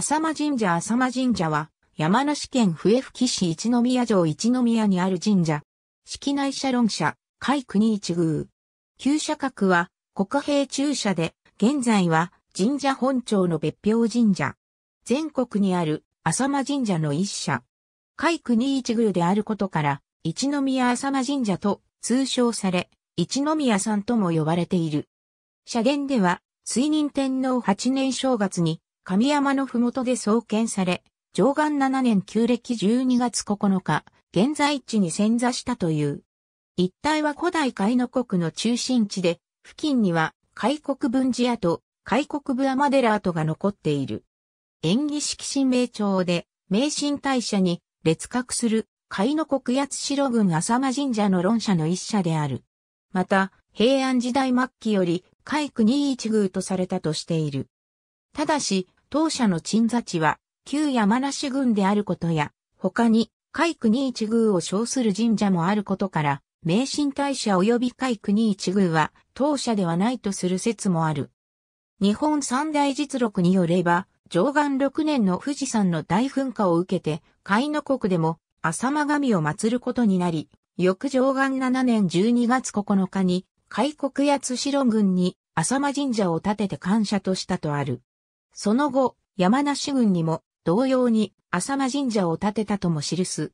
浅間神社浅間神社は、山梨県笛吹市一宮城一宮にある神社。式内社論社、海国一宮。旧社格は、国兵中社で、現在は神社本庁の別表神社。全国にある浅間神社の一社。海国一宮であることから、一宮浅間神社と通称され、一宮さんとも呼ばれている。社言では、水任天皇8年正月に、神山のふもとで創建され、上岸7年旧暦12月9日、現在地に潜座したという。一帯は古代海の国の中心地で、付近には海国分寺跡、海国部デラ跡が残っている。演技式神明町で、名神大社に列閣する海の国八代郡浅間神社の論者の一社である。また、平安時代末期より、海区二一宮とされたとしている。ただし、当社の鎮座地は、旧山梨郡であることや、他に、海国一宮を称する神社もあることから、名神大社及び海国一宮は、当社ではないとする説もある。日本三大実録によれば、上岸6年の富士山の大噴火を受けて、海の国でも、浅間神を祀ることになり、翌上岸7年12月9日に、海国や津代郡に浅間神社を建てて感謝としたとある。その後、山梨郡にも同様に浅間神社を建てたとも記す。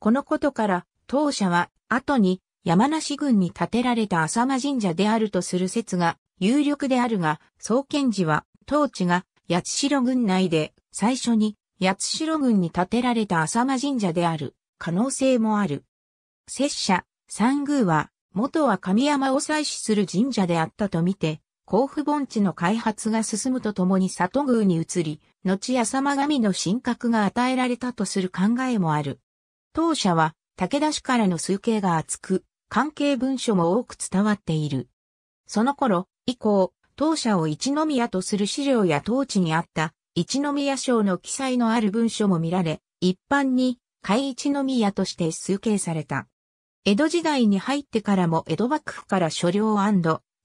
このことから、当社は後に山梨郡に建てられた浅間神社であるとする説が有力であるが、創建時は、当地が八代郡内で最初に八代郡に建てられた浅間神社である可能性もある。拙者、三宮は、元は神山を祭祀する神社であったとみて、甲府盆地の開発が進むとともに里宮に移り、後や様神の神格が与えられたとする考えもある。当社は、武田氏からの数形が厚く、関係文書も多く伝わっている。その頃、以降、当社を一宮とする資料や当地にあった一宮省の記載のある文書も見られ、一般に海一宮として数形された。江戸時代に入ってからも江戸幕府から所領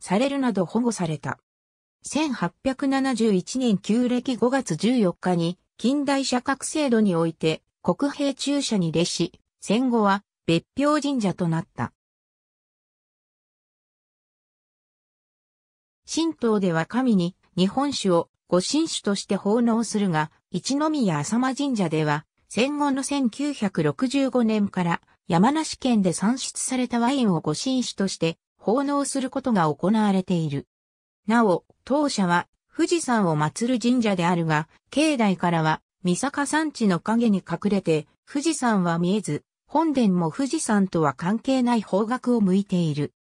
されるなど保護された。1871年旧暦5月14日に近代社格制度において国兵中社に列し、戦後は別表神社となった。神道では神に日本酒を御神酒として奉納するが、一宮浅間神社では戦後の1965年から山梨県で産出されたワインを御神酒として奉納することが行われている。なお、当社は富士山を祀る神社であるが、境内からは三坂山地の陰に隠れて、富士山は見えず、本殿も富士山とは関係ない方角を向いている。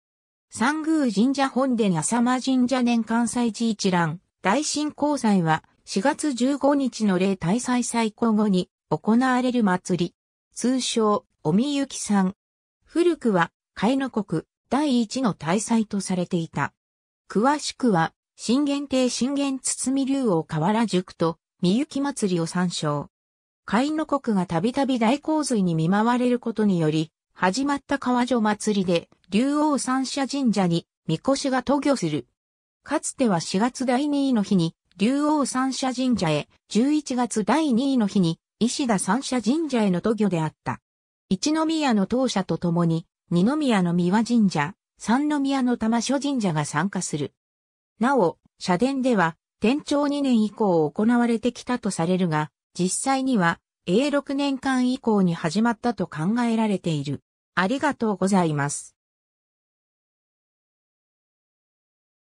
三宮神社本殿浅間神社年関西寺一覧、大神光祭は4月15日の例大祭最高後に行われる祭り。通称、おみゆきさん。古くは、海の国、第一の大祭とされていた。詳しくは、新元帝新元堤竜王河原塾と、三雪祭りを参照。海の国がたびたび大洪水に見舞われることにより、始まった川女祭りで、竜王三社神社に、みこしが渡御する。かつては4月第2位の日に、竜王三社神社へ、11月第2位の日に、石田三社神社への渡御であった。一宮の当社と共に、二宮の三輪神社、三宮の玉所神社が参加する。なお、社殿では、天長2年以降行われてきたとされるが、実際には、a 6年間以降に始まったと考えられている。ありがとうございます。